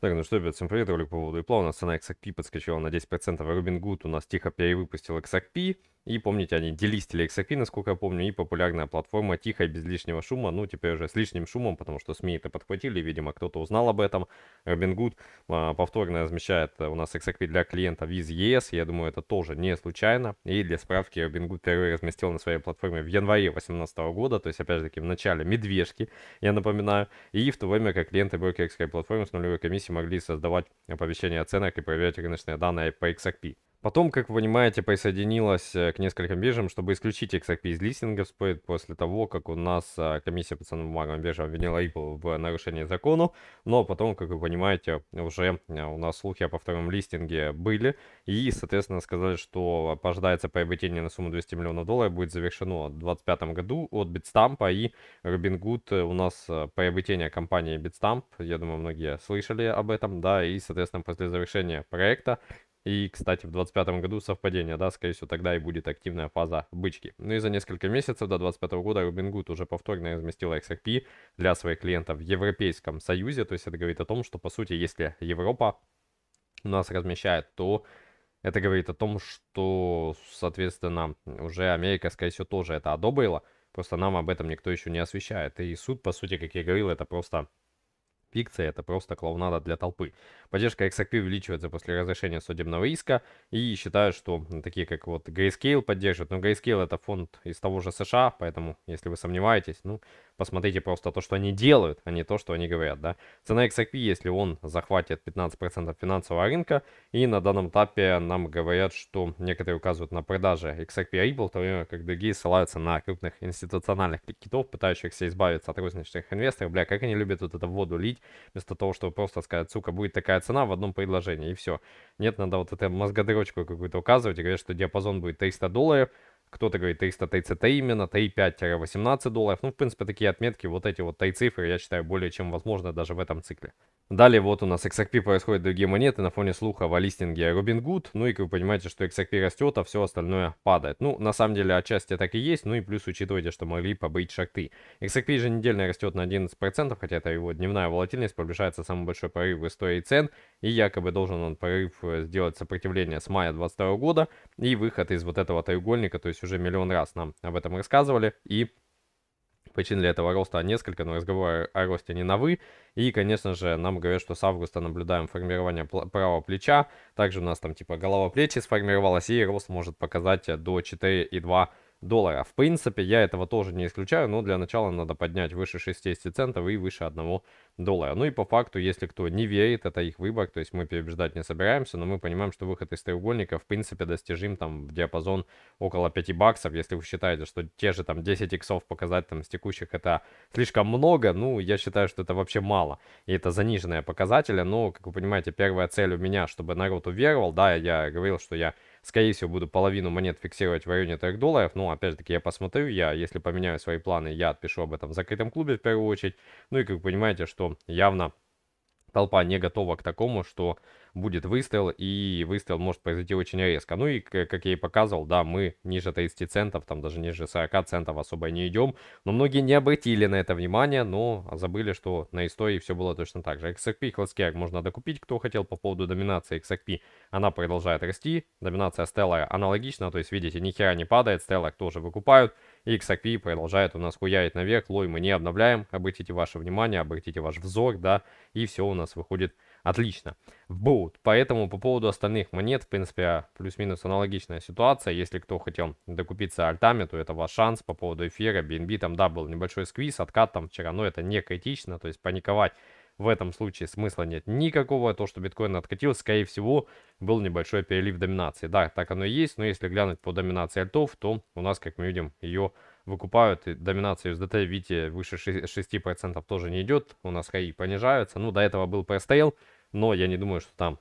Так, ну что, ребят, всем привет, ролик по поводу Ипла. У нас цена XRP подскочила на 10%, а Робин Гуд у нас тихо перевыпустил XRP. И помните, они делистили XRP, насколько я помню, и популярная платформа тихо и без лишнего шума. Ну, теперь уже с лишним шумом, потому что СМИ это подхватили, видимо, кто-то узнал об этом. Робин Гуд а, повторно размещает э, у нас XRP для клиента из ЕС. Я думаю, это тоже не случайно. И для справки, Робин Гуд впервые разместил на своей платформе в январе 2018 года, то есть, опять же таки, в начале медвежки, я напоминаю. И в то время как клиенты брокерской платформы с нулевой комиссией могли создавать оповещения оценок и проверять рыночные данные по XRP. Потом, как вы понимаете, присоединилась э, к нескольким биржам, чтобы исключить XRP из листингов спойт после того, как у нас э, комиссия по ценным бумагам биржа обвинила Ripple в э, нарушении закона. Но потом, как вы понимаете, уже у нас слухи о повторном листинге были. И, соответственно, сказали, что ожидается приобретение на сумму 200 миллионов долларов будет завершено в 2025 году от Bitstamp. И Robinhood у нас приобретение компании Bitstamp. Я думаю, многие слышали об этом, да. И, соответственно, после завершения проекта и, кстати, в 25 году совпадение, да, скорее всего, тогда и будет активная фаза бычки. Ну и за несколько месяцев до 25 года Robinhood уже повторно разместила XRP для своих клиентов в Европейском Союзе. То есть это говорит о том, что, по сути, если Европа у нас размещает, то это говорит о том, что, соответственно, уже Америка, скорее всего, тоже это одобрила. Просто нам об этом никто еще не освещает. И суд, по сути, как я говорил, это просто Пикция — это просто клоунада для толпы. Поддержка XRP увеличивается после разрешения судебного иска, и считают, что такие, как вот Grayscale поддерживают. Но Grayscale — это фонд из того же США, поэтому, если вы сомневаетесь, ну, посмотрите просто то, что они делают, а не то, что они говорят, да. Цена XRP, если он захватит 15% финансового рынка, и на данном этапе нам говорят, что некоторые указывают на продажи XRP Ripple, а в то время как другие ссылаются на крупных институциональных китов, пытающихся избавиться от розничных инвесторов. Бля, как они любят вот эту воду лить, вместо того, чтобы просто сказать, сука, будет такая цена в одном предложении, и все. Нет, надо вот это мозгодрочку какую-то указывать и говорить, что диапазон будет 300 долларов, кто-то говорит это именно, 3,5-18 долларов. Ну, в принципе, такие отметки, вот эти вот тай цифры, я считаю, более чем возможно даже в этом цикле. Далее вот у нас XRP происходит другие монеты на фоне слуха о листинге Robinhood. Ну и как вы понимаете, что XRP растет, а все остальное падает. Ну, на самом деле, отчасти так и есть. Ну и плюс учитывайте, что могли побыть шарты. XRP еженедельно растет на 11%, хотя это его дневная волатильность, приближается самый большой прорыв в истории цен. И якобы должен он прорыв э, сделать сопротивление с мая 2022 года и выход из вот этого треугольника, то есть есть уже миллион раз нам об этом рассказывали, и причин для этого роста несколько, но разговоры о росте не на вы И, конечно же, нам говорят, что с августа наблюдаем формирование правого плеча. Также у нас там типа голова плечи сформировалась, и рост может показать до 4,2 доллара. В принципе, я этого тоже не исключаю, но для начала надо поднять выше 60 центов и выше 1 доллара. Ну и по факту, если кто не верит, это их выбор, то есть мы переубеждать не собираемся, но мы понимаем, что выход из треугольника в принципе достижим там в диапазон около 5 баксов, если вы считаете, что те же там 10 иксов показать там с текущих это слишком много, ну я считаю, что это вообще мало, и это заниженные показатели, но, как вы понимаете, первая цель у меня, чтобы народ уверовал, да, я говорил, что я Скорее всего, буду половину монет фиксировать в районе 3 долларов. Но, опять-таки, же я посмотрю, я, если поменяю свои планы, я отпишу об этом в закрытом клубе в первую очередь. Ну и, как вы понимаете, что явно толпа не готова к такому, что будет выстрел, и выстрел может произойти очень резко. Ну и, как я и показывал, да, мы ниже 30 центов, там даже ниже 40 центов особо не идем, но многие не обратили на это внимание, но забыли, что на истории все было точно так же. XRP Класкер можно докупить, кто хотел по поводу доминации XRP, она продолжает расти, доминация Stellar аналогично, то есть, видите, ни хера не падает, Stellar тоже выкупают, XRP продолжает у нас хуярить наверх, лой мы не обновляем, обратите ваше внимание, обратите ваш взор, да, и все у нас выходит Отлично. Boat. Поэтому по поводу остальных монет, в принципе, а, плюс-минус аналогичная ситуация. Если кто хотел докупиться альтами, то это ваш шанс. По поводу эфира, BNB, там, да, был небольшой сквиз, откат там вчера, но это не критично, то есть паниковать в этом случае смысла нет никакого. То, что биткоин откатил, скорее всего, был небольшой перелив доминации. Да, так оно и есть, но если глянуть по доминации альтов, то у нас, как мы видим, ее выкупают. И доминация USDT, видите, выше 6%, 6 тоже не идет. У нас хаи понижаются. Ну, до этого был престейл но я не думаю, что там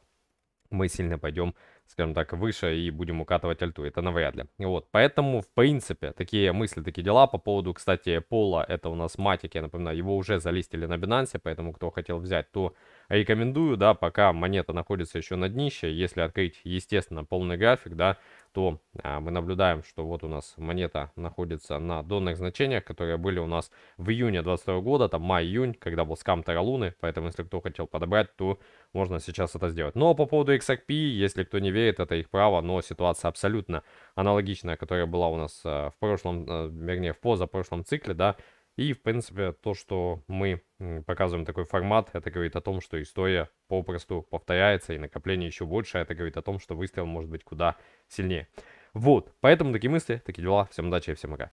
мы сильно пойдем скажем так, выше и будем укатывать альту. Это навряд ли. Вот, поэтому, в принципе, такие мысли, такие дела по поводу, кстати, пола. Это у нас матик, я напоминаю, его уже залистили на Binance, поэтому кто хотел взять, то рекомендую, да, пока монета находится еще на днище. Если открыть, естественно, полный график, да, то а, мы наблюдаем, что вот у нас монета находится на донных значениях, которые были у нас в июне 22 года, там май-июнь, когда был скам Таралуны, поэтому если кто хотел подобрать, то можно сейчас это сделать. Но ну, а по поводу XRP, если кто не веет, это их право, но ситуация абсолютно аналогичная, которая была у нас э, в прошлом, э, вернее, в позапрошлом цикле, да, и, в принципе, то, что мы показываем такой формат, это говорит о том, что история попросту повторяется, и накопление еще больше, а это говорит о том, что выстрел может быть куда сильнее. Вот, поэтому такие мысли, такие дела. Всем удачи и всем пока.